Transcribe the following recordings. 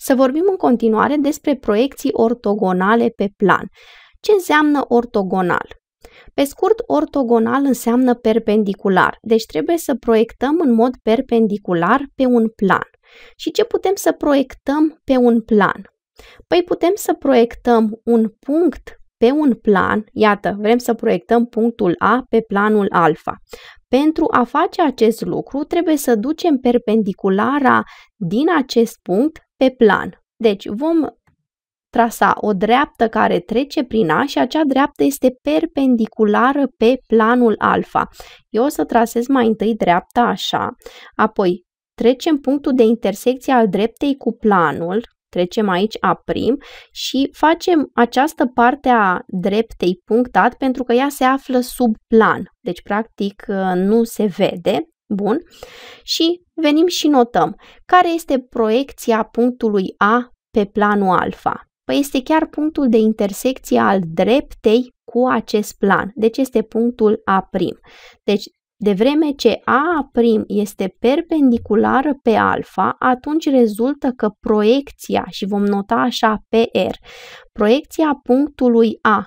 să vorbim în continuare despre proiecții ortogonale pe plan. Ce înseamnă ortogonal? Pe scurt, ortogonal înseamnă perpendicular, deci trebuie să proiectăm în mod perpendicular pe un plan. Și ce putem să proiectăm pe un plan? Păi putem să proiectăm un punct pe un plan, iată, vrem să proiectăm punctul A pe planul alfa. Pentru a face acest lucru, trebuie să ducem perpendiculara din acest punct pe plan. Deci vom trasa o dreaptă care trece prin A și acea dreaptă este perpendiculară pe planul alfa. Eu o să trasez mai întâi dreapta așa, apoi trecem punctul de intersecție al dreptei cu planul, trecem aici A' și facem această parte a dreptei punctat pentru că ea se află sub plan, deci practic nu se vede, bun, și venim și notăm care este proiecția punctului A pe planul alfa. Păi este chiar punctul de intersecție al dreptei cu acest plan. Deci este punctul A'. prim. Deci de vreme ce A' prim este perpendiculară pe alfa, atunci rezultă că proiecția, și vom nota așa PR, proiecția punctului A,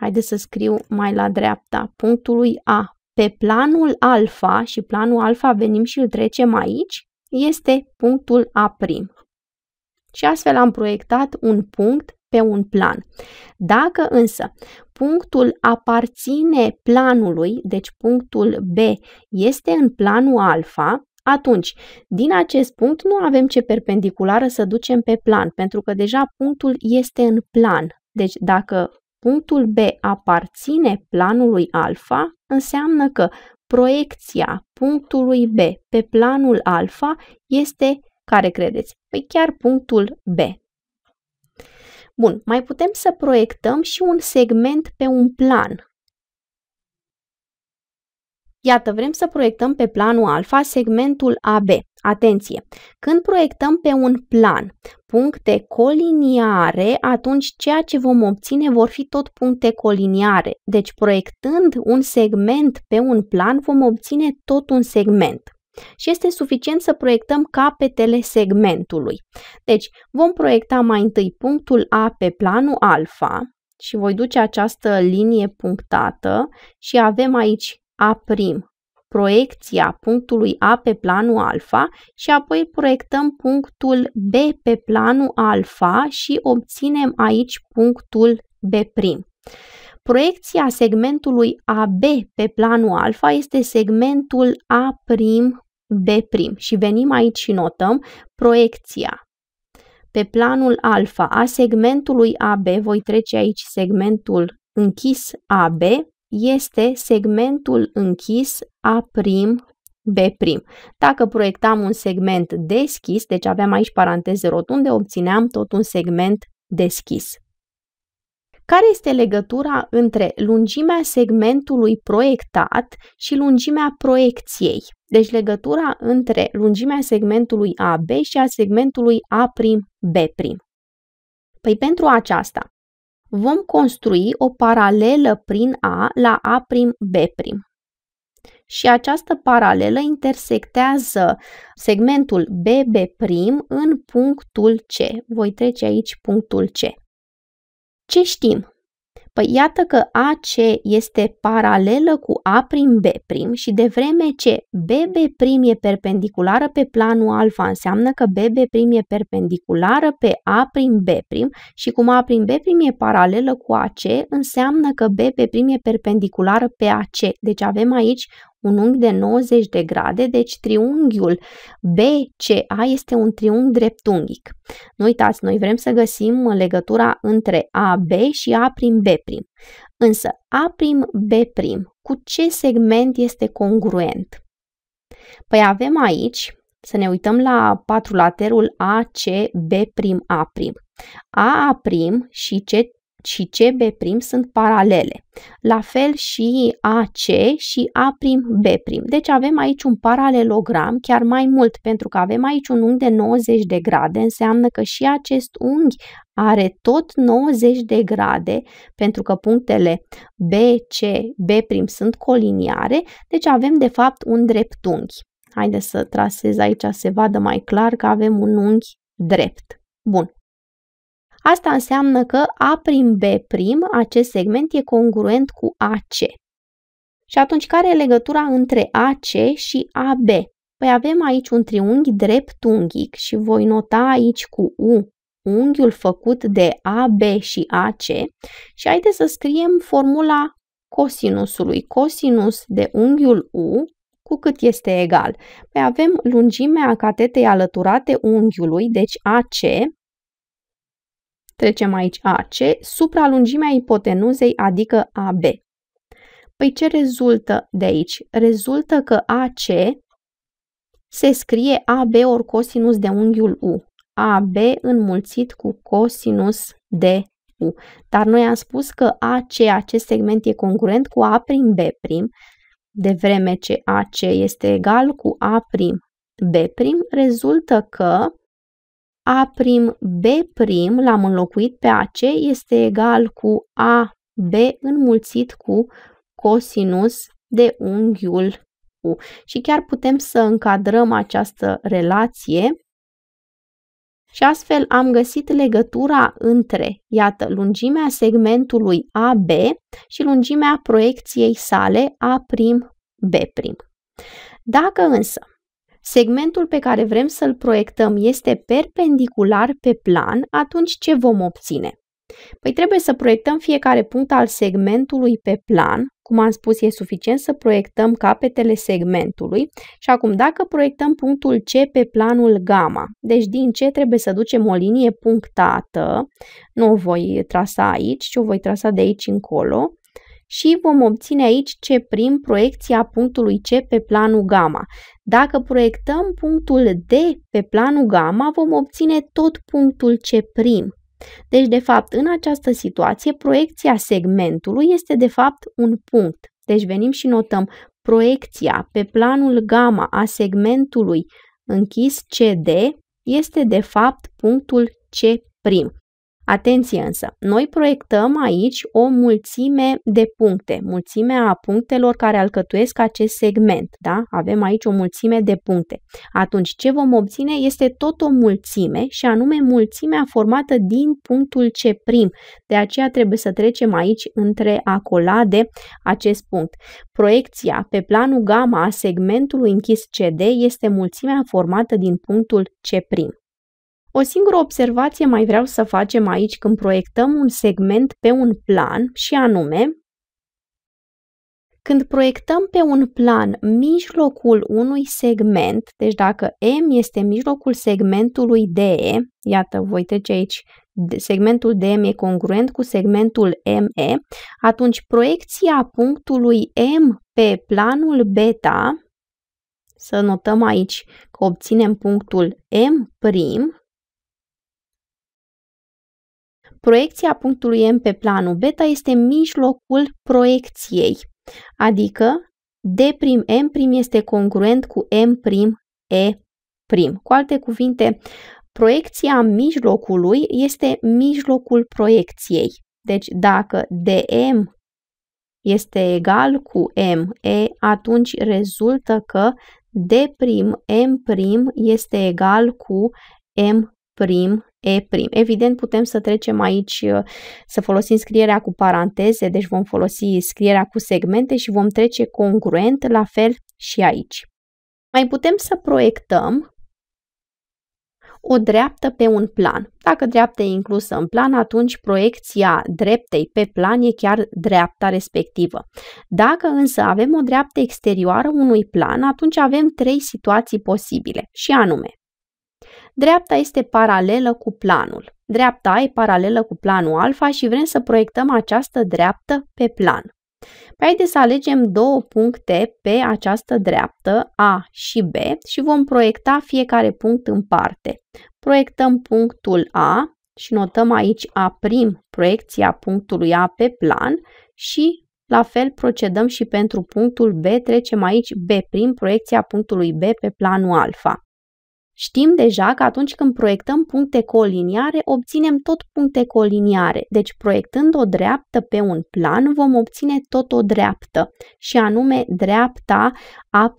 haideți să scriu mai la dreapta, punctului A pe planul alfa, și planul alfa venim și îl trecem aici, este punctul A'. prim. Și astfel am proiectat un punct pe un plan. Dacă însă punctul aparține planului, deci punctul B este în planul alfa, atunci, din acest punct nu avem ce perpendiculară să ducem pe plan, pentru că deja punctul este în plan. Deci dacă punctul B aparține planului alfa, înseamnă că proiecția punctului B pe planul alfa este care credeți? Păi chiar punctul B. Bun, mai putem să proiectăm și un segment pe un plan. Iată, vrem să proiectăm pe planul alfa segmentul AB. Atenție! Când proiectăm pe un plan puncte coliniare, atunci ceea ce vom obține vor fi tot puncte coliniare. Deci, proiectând un segment pe un plan, vom obține tot un segment. Și este suficient să proiectăm capetele segmentului. Deci, vom proiecta mai întâi punctul A pe planul alfa și voi duce această linie punctată și avem aici A' proiecția punctului A pe planul alfa și apoi proiectăm punctul B pe planul alfa și obținem aici punctul B'. Proiecția segmentului AB pe planul alfa este segmentul A'B' și venim aici și notăm proiecția pe planul alfa a segmentului AB, voi trece aici segmentul închis AB, este segmentul închis A' B'. Dacă proiectam un segment deschis, deci aveam aici paranteze rotunde, obțineam tot un segment deschis. Care este legătura între lungimea segmentului proiectat și lungimea proiecției? Deci legătura între lungimea segmentului AB și a segmentului A'B'. Păi pentru aceasta, vom construi o paralelă prin A la A prim B prim. Și această paralelă intersectează segmentul BB' prim în punctul C. Voi trece aici punctul C. Ce știm? Păi iată că AC este paralelă cu A prim B prim și de vreme ce BB prim e perpendiculară pe planul alfa, înseamnă că BB prim e perpendiculară pe A prim B prim și cum A prim B prim e paralelă cu AC, înseamnă că BB prim e perpendiculară pe AC. Deci avem aici un unghi de 90 de grade, deci triunghiul BCA este un triunghi dreptunghic. Nu uitați, noi vrem să găsim legătura între AB și A prim B prim. Însă A prim B prim cu ce segment este congruent? Păi avem aici, să ne uităm la patrulaterul prim A prim. A prim și ce? și CB' sunt paralele. La fel și AC și A'B'. Deci avem aici un paralelogram, chiar mai mult, pentru că avem aici un unghi de 90 de grade, înseamnă că și acest unghi are tot 90 de grade, pentru că punctele B, C, B' sunt coliniare, deci avem de fapt un dreptunghi. Haideți să trasez aici să se vadă mai clar că avem un unghi drept. Bun, Asta înseamnă că A prim B prim, acest segment, e congruent cu AC. Și atunci, care e legătura între AC și AB? Păi avem aici un triunghi dreptunghic și voi nota aici cu U unghiul făcut de AB și AC și haideți să scriem formula cosinusului. Cosinus de unghiul U cu cât este egal. Păi avem lungimea catetei alăturate unghiului, deci AC, Trecem aici AC, supralungimea ipotenuzei, adică AB. Păi ce rezultă de aici? Rezultă că AC se scrie AB ori cosinus de unghiul U. AB înmulțit cu cosinus de U. Dar noi am spus că AC, acest segment e congruent cu A prim B prim, de vreme ce AC este egal cu A prim B prim, rezultă că a prim B prim l-am înlocuit pe AC este egal cu A B înmulțit cu cosinus de unghiul U. Și chiar putem să încadrăm această relație și astfel am găsit legătura între, iată, lungimea segmentului AB și lungimea proiecției sale A'B'. Dacă însă segmentul pe care vrem să-l proiectăm este perpendicular pe plan, atunci ce vom obține? Păi trebuie să proiectăm fiecare punct al segmentului pe plan, cum am spus, e suficient să proiectăm capetele segmentului și acum dacă proiectăm punctul C pe planul gamma, deci din C trebuie să ducem o linie punctată, nu o voi trasa aici, ci o voi trasa de aici încolo, și vom obține aici C' proiecția punctului C pe planul gamma. Dacă proiectăm punctul D pe planul gamma, vom obține tot punctul C'. Deci, de fapt, în această situație, proiecția segmentului este, de fapt, un punct. Deci venim și notăm proiecția pe planul gamma a segmentului închis CD este, de fapt, punctul C'. Atenție însă, noi proiectăm aici o mulțime de puncte, mulțimea punctelor care alcătuiesc acest segment, da? Avem aici o mulțime de puncte. Atunci ce vom obține este tot o mulțime și anume mulțimea formată din punctul C prim. De aceea trebuie să trecem aici între acolade acest punct. Proiecția pe planul gamma a segmentului închis CD este mulțimea formată din punctul C prim. O singură observație mai vreau să facem aici când proiectăm un segment pe un plan și anume, când proiectăm pe un plan mijlocul unui segment, deci dacă M este mijlocul segmentului DE, iată, voi trece aici, segmentul DM e congruent cu segmentul ME, atunci proiecția punctului M pe planul beta, să notăm aici că obținem punctul M' Proiecția punctului M pe planul beta este mijlocul proiecției, adică D prim M prim este congruent cu M prim E prim. Cu alte cuvinte, proiecția mijlocului este mijlocul proiecției. Deci dacă DM este egal cu ME, atunci rezultă că D prim M prim este egal cu M prim E'. Evident, putem să trecem aici, uh, să folosim scrierea cu paranteze, deci vom folosi scrierea cu segmente și vom trece congruent la fel și aici. Mai putem să proiectăm o dreaptă pe un plan. Dacă dreapta e inclusă în plan, atunci proiecția dreptei pe plan e chiar dreapta respectivă. Dacă însă avem o dreaptă exterioară unui plan, atunci avem trei situații posibile, și anume Dreapta este paralelă cu planul. Dreapta A e paralelă cu planul alfa și vrem să proiectăm această dreaptă pe plan. Păi haideți să alegem două puncte pe această dreaptă, A și B, și vom proiecta fiecare punct în parte. Proiectăm punctul A și notăm aici A', prim proiecția punctului A pe plan și la fel procedăm și pentru punctul B, trecem aici B', prim proiecția punctului B pe planul alfa. Știm deja că atunci când proiectăm puncte coliniare, obținem tot puncte coliniare. Deci, proiectând o dreaptă pe un plan, vom obține tot o dreaptă, și anume dreapta A'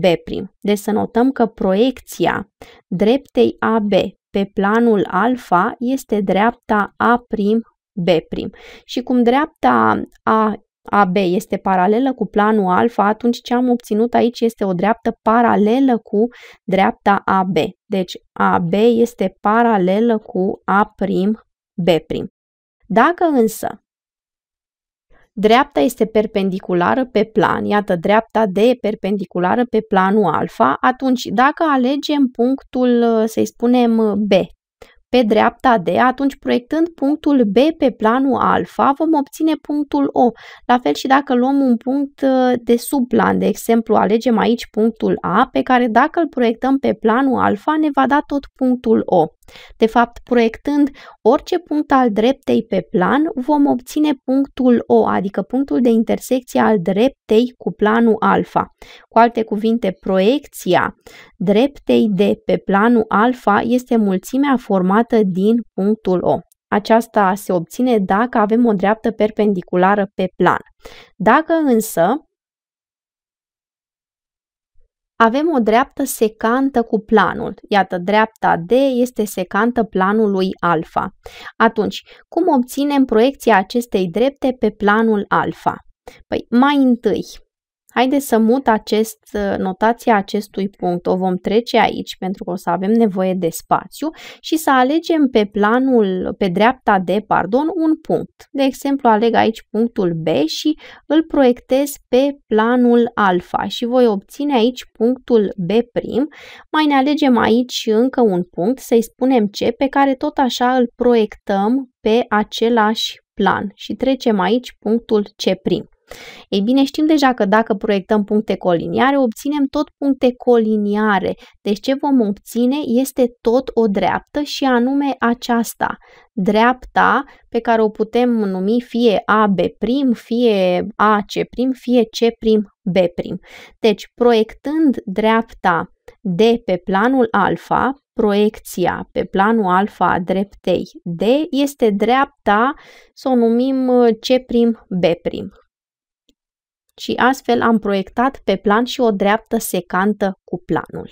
B'. Deci să notăm că proiecția dreptei AB pe planul alfa este dreapta A' B'. Și cum dreapta A AB este paralelă cu planul alfa, atunci ce am obținut aici este o dreaptă paralelă cu dreapta AB. Deci AB este paralelă cu A'B'. Dacă însă dreapta este perpendiculară pe plan, iată, dreapta D e perpendiculară pe planul alfa, atunci dacă alegem punctul, să-i spunem B, pe dreapta D, atunci proiectând punctul B pe planul alfa, vom obține punctul O. La fel și dacă luăm un punct uh, de sub plan, de exemplu, alegem aici punctul A, pe care dacă îl proiectăm pe planul alfa, ne va da tot punctul O. De fapt, proiectând orice punct al dreptei pe plan, vom obține punctul O, adică punctul de intersecție al dreptei cu planul alfa. Cu alte cuvinte, proiecția dreptei de pe planul alfa este mulțimea formată formată din punctul O. Aceasta se obține dacă avem o dreaptă perpendiculară pe plan. Dacă însă avem o dreaptă secantă cu planul. Iată, dreapta D este secantă planului alfa. Atunci, cum obținem proiecția acestei drepte pe planul alfa? Păi, mai întâi, Haideți să mut acest, uh, notația acestui punct, o vom trece aici pentru că o să avem nevoie de spațiu și să alegem pe planul, pe dreapta de, pardon, un punct. De exemplu, aleg aici punctul B și îl proiectez pe planul alfa și voi obține aici punctul B'. Mai ne alegem aici încă un punct, să-i spunem C, pe care tot așa îl proiectăm pe același plan și trecem aici punctul C'. Ei bine, știm deja că dacă proiectăm puncte coliniare, obținem tot puncte coliniare. Deci ce vom obține este tot o dreaptă și anume aceasta. Dreapta pe care o putem numi fie AB', fie AC', fie C'B'. Deci, proiectând dreapta D pe planul alfa, proiecția pe planul alfa a dreptei D este dreapta, să o numim C'B' și astfel am proiectat pe plan și o dreaptă secantă cu planul.